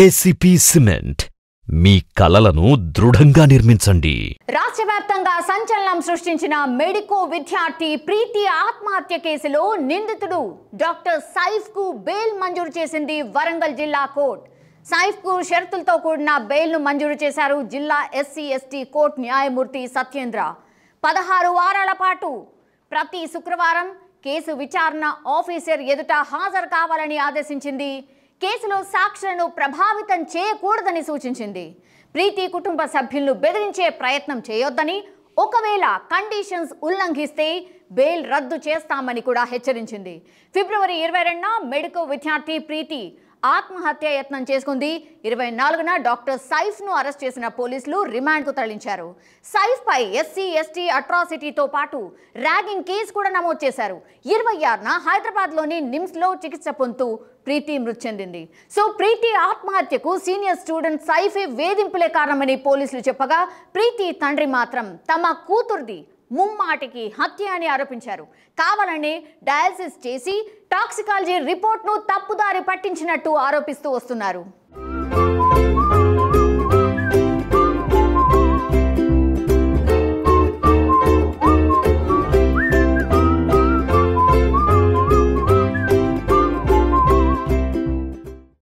KCP cement మీ కలలను దృఢంగా నిర్మించండి రాష్ట్రవ్యాప్తంగా సంచలనం సృష్టించిన మెడికో విద్యార్థి ప్రీతి ఆత్మహత్య కేసులో నిందితుడు డాక్టర్ సైఫ్ కు బెయిల్ మంజూరు చేసింది వరంగల్ జిల్లా కోర్టు సైఫ్ కు షరతులతో కూడిన బెయిల్ ను మంజూరు చేశారు జిల్లా ఎస్సీ ఎస్టీ కోర్టు న్యాయమూర్తి సత్యేంద్ర పదహారు వారాల పాటు ప్రతి శుక్రవారం కేసు విచారణ ఆఫీసర్ ఎదుట హాజరు కావాలని ఆదేశించింది కేసులో సాక్షులను ప్రభావితం చేయకూడదని సూచించింది ప్రీతి కుటుంబ సభ్యులను బెదిరించే ప్రయత్నం చేయొద్దని ఒకవేళ కండిషన్స్ ఉల్లంఘిస్తే బెయిల్ రద్దు చేస్తామని కూడా హెచ్చరించింది ఫిబ్రవరి ఇరవై రెండున మెడికో విద్యార్థి ప్రీతి ఆత్మహత్య యత్నం చేసుకుంది ఇరవై నాలుగున డాక్టర్ సైఫ్ను అరెస్ట్ చేసిన పోలీసులు రిమాండ్కు తరలించారు సైఫ్పై ఎస్సీ ఎస్టీ అట్రాసిటీతో పాటు ర్యాగింగ్ కేసు కూడా నమోదు చేశారు ఇరవై ఆరున హైదరాబాద్లోని నిమ్స్లో చికిత్స పొందుతూ ప్రీతి మృతి చెందింది సో ప్రీతి ఆత్మహత్యకు సీనియర్ స్టూడెంట్ సైఫే వేధింపులే కారణమని పోలీసులు చెప్పగా ప్రీతి తండ్రి మాత్రం తమ కూతురిది ముమ్మాటికి హత్య అని ఆరోపించారు కావాలని డయాలసిస్ చేసి టాక్సికాలజీ రిపోర్ట్ను తప్పుదారి పట్టించినట్టు ఆరోపిస్తూ వస్తున్నారు